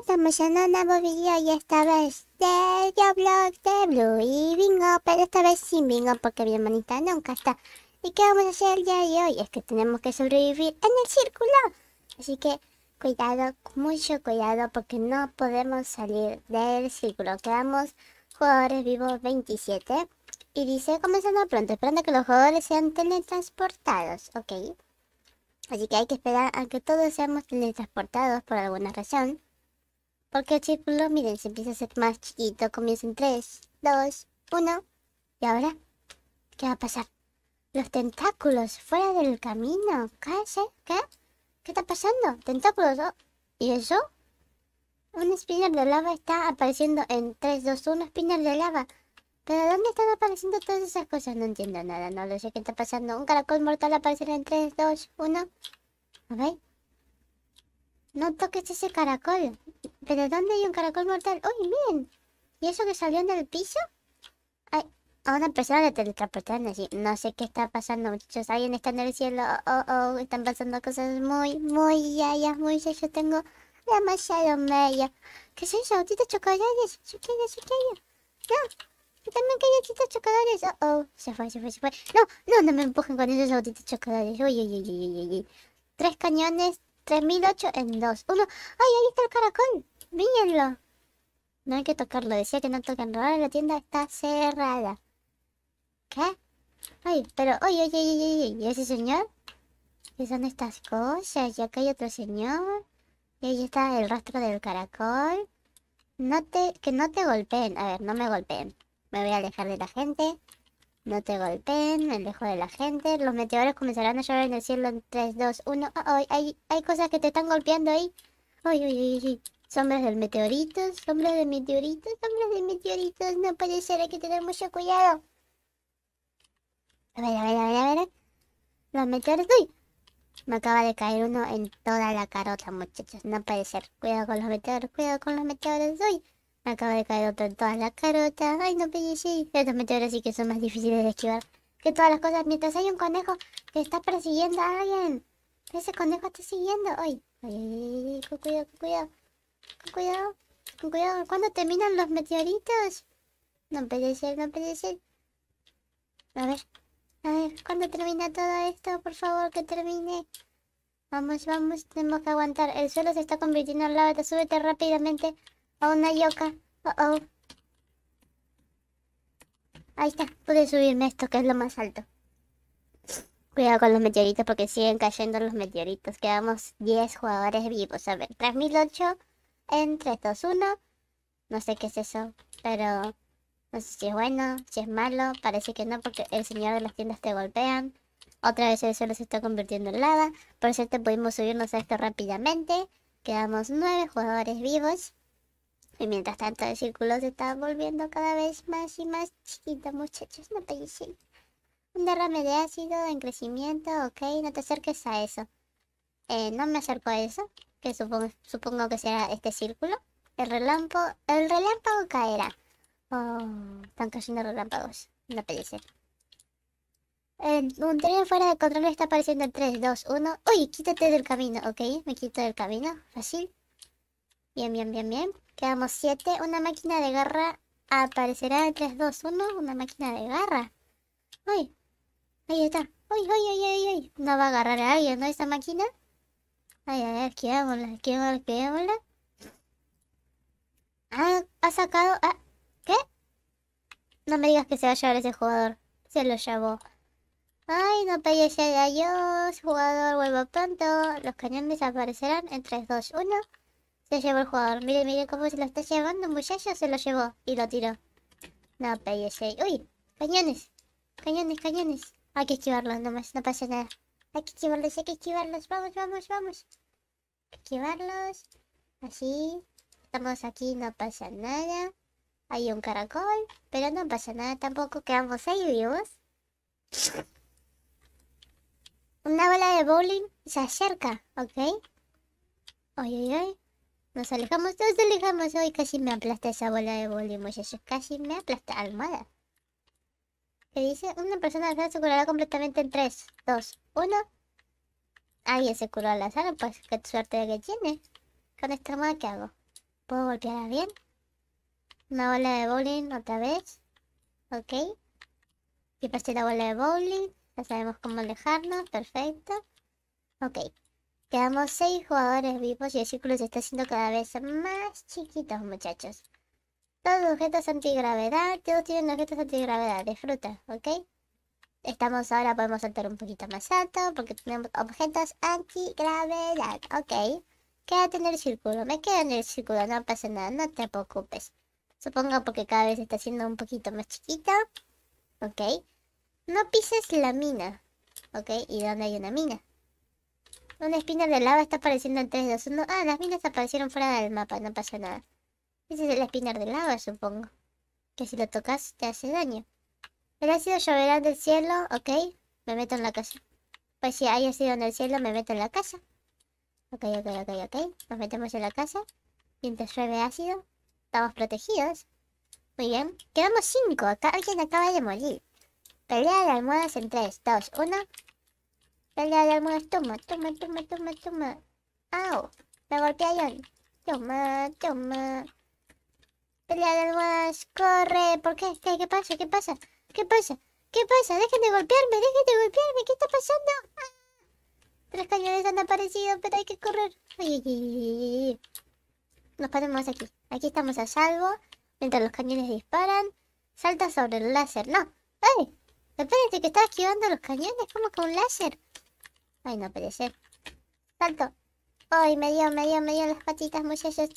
Estamos en un nuevo video y esta vez de Diablo de Blue y Bingo, pero esta vez sin Bingo porque mi hermanita nunca está. ¿Y qué vamos a hacer el día de hoy? Es que tenemos que sobrevivir en el círculo. Así que cuidado, mucho cuidado porque no podemos salir del círculo. Quedamos jugadores vivos 27 y dice comenzando pronto, esperando que los jugadores sean teletransportados, ok. Así que hay que esperar a que todos seamos teletransportados por alguna razón. Porque el círculo, miren, se empieza a hacer más chiquito. Comienza en 3, 2, 1. ¿Y ahora? ¿Qué va a pasar? Los tentáculos fuera del camino. ¿Qué? ¿Qué? ¿Qué está pasando? Tentáculos. Oh, ¿Y eso? Un spinner de lava está apareciendo en 3, 2, 1. Spinner de lava. ¿Pero dónde están apareciendo todas esas cosas? No entiendo nada, no lo sé qué está pasando. Un caracol mortal aparecerá en 3, 2, 1. A ver. No toques ese caracol. ¿Pero dónde hay un caracol mortal? ¡Uy, miren! ¿Y eso que salió en el piso? Ay, una persona le teletransportaron así. No sé qué está pasando, muchachos. Alguien está en el cielo. Oh, oh, oh. Están pasando cosas muy, muy ya, muy ya. Yo tengo demasiado media. ¿Qué es eso? ¿Autitos chocolates? Yo quiero, No. también hay autitos chocolates. Oh, oh. Se fue, se fue, se fue. No, no, no me empujen con esos autitos chocolates. Uy, uy, uy, uy, uy. Tres cañones, 3008 en dos. Uno. ¡Ay, ahí está el caracol! mírenlo. No hay que tocarlo, decía que no tocan. nada, la tienda está cerrada. ¿Qué? Ay, pero, oye, oye, oye, oye, ¿y ese señor? ¿Qué son estas cosas? Y acá hay otro señor. Y ahí está el rastro del caracol. No te, que no te golpeen. A ver, no me golpeen. Me voy a alejar de la gente. No te golpeen, me alejo de la gente. Los meteoros comenzarán a llover en el cielo en 3, 2, 1. ¡Ay! hay, cosas que te están golpeando ahí. ¡Ay, ay! ay Sombras del meteoritos, sombras de meteoritos, sombras de meteoritos, No puede ser, hay que tener mucho cuidado. A ver, a ver, a ver, a ver. Los meteoros, uy. Me acaba de caer uno en toda la carota, muchachos. No puede ser. Cuidado con los meteoros, cuidado con los meteoros, uy. Me acaba de caer otro en toda la carota. Ay, no puede ser. Estos meteoros sí que son más difíciles de esquivar que todas las cosas. Mientras hay un conejo que está persiguiendo a alguien. Ese conejo está siguiendo. Ay, cuidado, cuidado cuidado. cuidado. ¿Cuándo terminan los meteoritos? No puede ser, no puede ser. A ver. A ver, ¿cuándo termina todo esto? Por favor, que termine. Vamos, vamos, tenemos que aguantar. El suelo se está convirtiendo en lava. súbete rápidamente a una yoka. Oh, oh. Ahí está, pude subirme esto que es lo más alto. Cuidado con los meteoritos porque siguen cayendo los meteoritos. Quedamos 10 jugadores vivos. A ver, 3008 en 3, 2, 1. No sé qué es eso, pero no sé si es bueno, si es malo. Parece que no, porque el señor de las tiendas te golpean. Otra vez el suelo se está convirtiendo en lava. Por cierto, pudimos subirnos a esto rápidamente. Quedamos 9 jugadores vivos. Y mientras tanto el círculo se está volviendo cada vez más y más chiquito, muchachos. No pensé Un derrame de ácido en crecimiento, ok. No te acerques a eso. Eh, no me acerco a eso supongo, que será este círculo, el relámpago, el relámpago caerá. Oh, están cayendo relámpagos No la un tren fuera de control está apareciendo en 3, 2, 1. ¡Uy! Quítate del camino, ok. Me quito del camino. Fácil. Bien, bien, bien, bien. Quedamos 7. Una máquina de garra aparecerá en 3, 2, 1. Una máquina de garra. ¡Uy! Ahí está. ¡Uy, uy, uy, uy, No va a agarrar a alguien, ¿no? Esa máquina. Ay, ay, ay, esquivémosla, esquivémosla, Ah, ha sacado... Ah, ¿Qué? No me digas que se va a llevar ese jugador. Se lo llevó. Ay, no pegué adiós, Jugador, vuelvo pronto. Los cañones aparecerán en 3, 2, 1. Se llevó el jugador. Mire, mire cómo se lo está llevando, un muchacho. Se lo llevó y lo tiró. No pegué Uy, cañones. Cañones, cañones. Hay que esquivarlos nomás. No pasa nada. Hay que esquivarlos, hay que esquivarlos. Vamos, vamos, vamos. esquivarlos. Así. Estamos aquí, no pasa nada. Hay un caracol, pero no pasa nada tampoco. Quedamos ahí vivos. Una bola de bowling se acerca, ¿ok? Ay, ay, ay. Nos alejamos, nos alejamos. Hoy casi me aplasta esa bola de bowling, muchachos. Casi me aplasta. Almada dice una persona al se curará completamente en 3, 2, 1. Alguien se curó al sala, pues qué suerte de que tiene. Con esta moda, ¿qué hago? ¿Puedo golpear bien? Una bola de bowling otra vez. Ok. Y pasé pues, la bola de bowling. Ya sabemos cómo alejarnos. Perfecto. Ok. Quedamos 6 jugadores vivos y el círculo se está haciendo cada vez más chiquitos, muchachos. Todos los objetos antigravedad, todos tienen objetos antigravedad, disfruta, ¿ok? Estamos ahora, podemos saltar un poquito más alto porque tenemos objetos antigravedad, ¿ok? Quédate en el círculo, me quedo en el círculo, no pasa nada, no te preocupes. Supongo porque cada vez está siendo un poquito más chiquito, ¿ok? No pises la mina, ¿ok? ¿Y dónde hay una mina? Una espina de lava está apareciendo en 3, 2, 1. Ah, las minas aparecieron fuera del mapa, no pasa nada. Ese es el espinar del lava, supongo. Que si lo tocas te hace daño. El ácido lloverá del cielo, ok. Me meto en la casa. Pues si hay ácido en el cielo, me meto en la casa. Ok, ok, ok, ok. Nos metemos en la casa. Mientras llueve ácido, estamos protegidos. Muy bien. Quedamos cinco. Acá alguien acaba de morir. Pelea de almohadas en 3, 2, 1. Pelea de almohadas. Toma, toma, toma, toma, toma. Au. Me golpearon. Toma, toma. Pelea de almohadas, corre. ¿Por qué? qué? ¿Qué pasa? ¿Qué pasa? ¿Qué pasa? ¿Qué pasa? Dejen de golpearme, dejen de golpearme. ¿Qué está pasando? Ah. Tres cañones han aparecido, pero hay que correr. Ay, Nos ponemos aquí. Aquí estamos a salvo. Mientras los cañones disparan, salta sobre el láser. No, ¡ay! Espérate que estaba esquivando los cañones como con un láser. Ay, no puede ser. Salto. Ay, me dio, me dio, me dio las patitas, muchachos.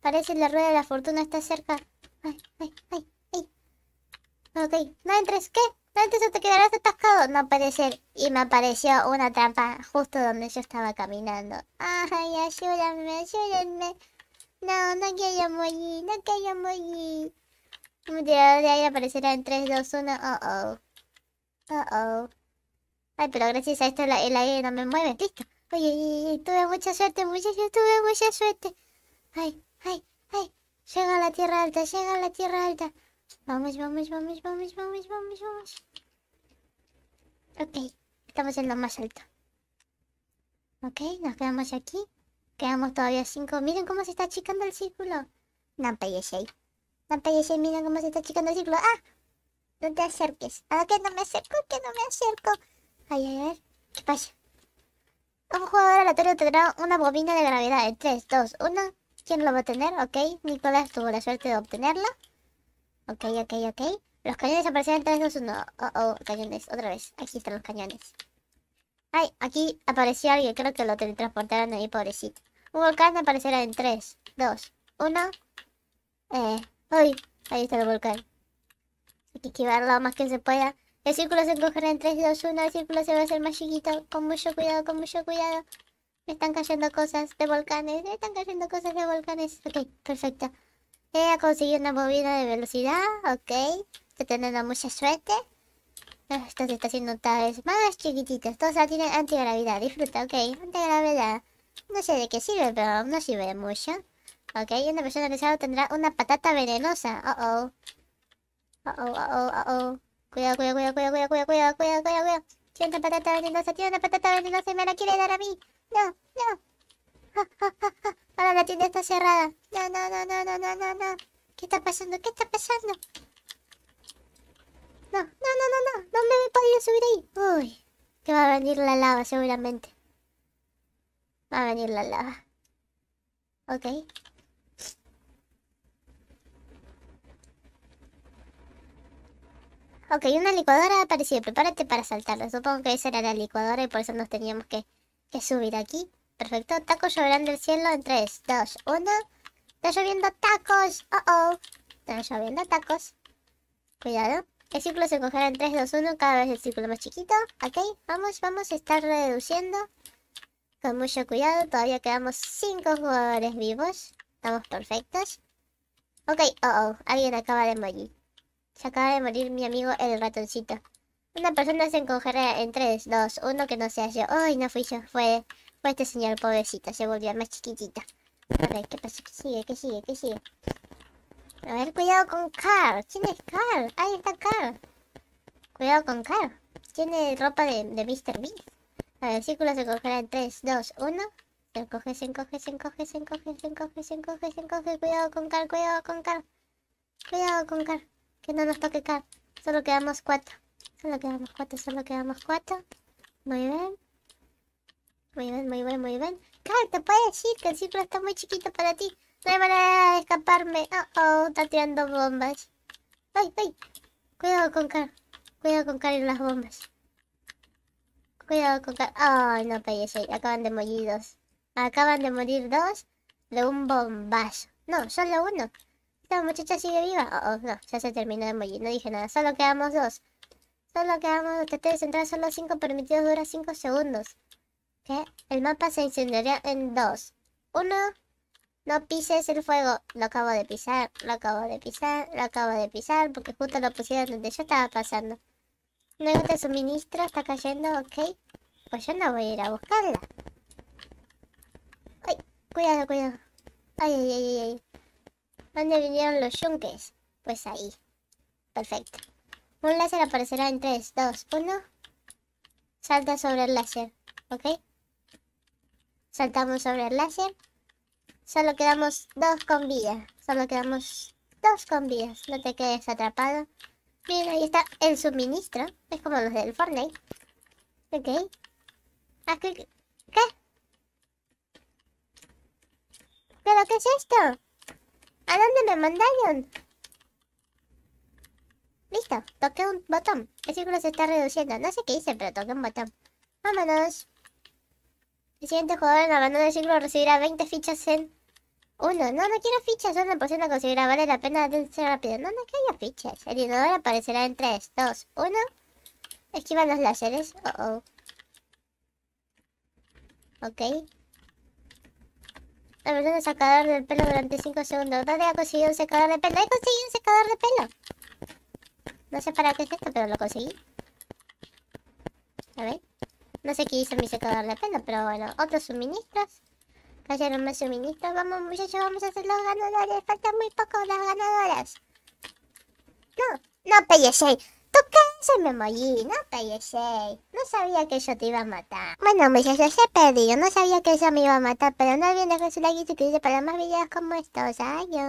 Parece que la rueda de la fortuna está cerca. Ay, ay, ay, ay. Ok, no entres, ¿qué? No entres o te quedarás atascado. No puede ser. Y me apareció una trampa justo donde yo estaba caminando. Ay, ayúdame, ayúdame No, no quiero morir, no quiero morir. de ahí aparecerá en 3, 2, 1. Oh, oh. Oh, oh. Ay, pero gracias a esto el, el aire no me mueve. Listo. Oye, oye, oye, tuve mucha suerte, muchachos, tuve mucha suerte. Ay, ¡Ay! ¡Ay! Llega a la tierra alta, llega a la tierra alta. Vamos, vamos, vamos, vamos, vamos, vamos, vamos. Ok, estamos en lo más alto. Ok, nos quedamos aquí. Quedamos todavía cinco. Miren cómo se está achicando el círculo. No miren cómo se está achicando el círculo. ¡Ah! No te acerques. ¿A ah, qué no me acerco? ¿Qué no me acerco? Ay, ay, ver, ¿Qué pasa? Un jugador aleatorio tendrá una bobina de gravedad de 3, 2, 1 ¿Quién lo va a tener? Ok, Nicolás tuvo la suerte de obtenerla. Ok, ok, ok. Los cañones aparecieron 3, 2, 1. Oh, oh, cañones, otra vez. Aquí están los cañones. Ay, aquí apareció alguien. Creo que lo teletransportaron ahí, pobrecito. Un volcán aparecerá en 3, 2, 1. Eh, uy, ahí está el volcán. Hay que esquivarlo más que se pueda. El círculo se encogerá en 3, 2, 1. El círculo se va a hacer más chiquito. Con mucho cuidado, con mucho cuidado. Me están cayendo cosas de volcanes. Me están cayendo cosas de volcanes. Ok, perfecto. He conseguido una movida de velocidad. Ok. Estoy teniendo mucha suerte. Ah, esto se está haciendo tal vez más chiquititas. Todas tienen antigravedad. Disfruta, ok. Antigravedad. No sé de qué sirve, pero no sirve mucho. Ok, una persona que tendrá una patata venenosa. Oh, oh. Oh, oh, oh, oh, oh. Cuidado, cuidado, cuidado, cuidado, cuidado, cuidado, cuidado, cuidado, cuidado, ¡Tiene una patata venenosa, tiene una patata venenosa y me la quiere dar a mí. No, no. Ahora la tienda está cerrada. No, no, no, no, no, no, no, ¿Qué está pasando? ¿Qué está pasando? No, no, no, no, no. No me he podido subir ahí. Uy, que va a venir la lava seguramente. Va a venir la lava. Ok. Ok, una licuadora ha aparecido. Prepárate para saltarla. Supongo que esa era la licuadora y por eso nos teníamos que, subir aquí. Perfecto. Tacos lloverán del cielo en 3, 2, 1. Está lloviendo tacos. Oh, oh. Están lloviendo tacos. Cuidado. El círculo se cogerá en 3, 2, 1. Cada vez el círculo más chiquito. Ok, vamos, vamos. a estar reduciendo. Con mucho cuidado. Todavía quedamos 5 jugadores vivos. Estamos perfectos. Ok, oh, oh. Alguien acaba de morir. Se acaba de morir mi amigo el ratoncito. Una persona se encogerá en 3, 2, 1 que no sea yo. Ay, no fui yo, fue, fue este señor pobrecito, se volvió más chiquitita. A ver, ¿qué pasa? ¿Qué sigue? ¿Qué sigue? ¿Qué sigue? A ver, cuidado con Carl. ¿Quién es Carl? Ahí está Carl. Cuidado con Carl. Tiene ropa de, de Mr. Bean. A ver, el círculo se encogerá en 3, 2, 1. Se encoge, se encoge, se encoge, se encoge, se encoge, se encoge, se encoge. Cuidado con Carl, cuidado con Carl. Cuidado con Carl. Que no nos toque Carl, Solo quedamos cuatro. Solo quedamos cuatro, solo quedamos cuatro. Muy bien. Muy bien, muy bien, muy bien. Carl, te puedo decir que el círculo está muy chiquito para ti. No hay manera de escaparme. Oh, oh, está tirando bombas. ¡Ay, ay! Cuidado con Carl. Cuidado con Carl y las bombas. Cuidado con Carl. ¡Ay, oh, no ahí, eh, Acaban de morir dos. Acaban de morir dos de un bombazo. No, solo uno. La muchacha sigue viva. Oh, oh, no, ya se terminó de morir. No dije nada. Solo quedamos dos. Solo quedamos dos. Te de centrar solo cinco permitidos. Dura cinco segundos. ¿Qué? El mapa se incendiaría en dos. Uno. No pises el fuego. Lo acabo de pisar. Lo acabo de pisar. Lo acabo de pisar. Porque justo lo pusieron donde yo estaba pasando. No te suministro. Está cayendo. Ok. Pues yo no voy a ir a buscarla. Ay, cuidado, cuidado. ay, ay, ay. ay. ¿Dónde vinieron los yunques? Pues ahí. Perfecto. Un láser aparecerá en 3, 2, 1. Salta sobre el láser. ¿Ok? Saltamos sobre el láser. Solo quedamos dos con vida. Solo quedamos dos con vida No te quedes atrapado. Bien, ahí está el suministro. Es como los del Fortnite. Ok. Ah, ¿Qué? ¿Pero qué es esto? ¿A dónde me mandaron? Listo, toqué un botón. El círculo se está reduciendo. No sé qué hice, pero toqué un botón. Vámonos. El siguiente jugador en abandono del círculo recibirá 20 fichas en... Uno, no, no quiero fichas, una porción la conseguirá, vale la pena ser rápido. No, no haya fichas. El inodoro aparecerá en 3, 2, 1. Esquiva los láseres. Oh, oh. Ok. La versión de sacador de pelo durante 5 segundos. ¿Dónde ha conseguido un secador de pelo? He conseguido un secador de pelo. No sé para qué es esto, pero lo conseguí. A ver. No sé qué hizo mi secador de pelo, pero bueno. Otros suministros. Cayeron más suministros. Vamos, muchachos, vamos a hacer los ganadores. Faltan muy pocos las ganadoras. No, no, PSA. ¿Tú qué haces, No, PSA no sabía que yo te iba a matar. Bueno, se he perdido. No sabía que eso me iba a matar, pero no olviden dejar su like y suscribirse para más videos como estos. Adiós.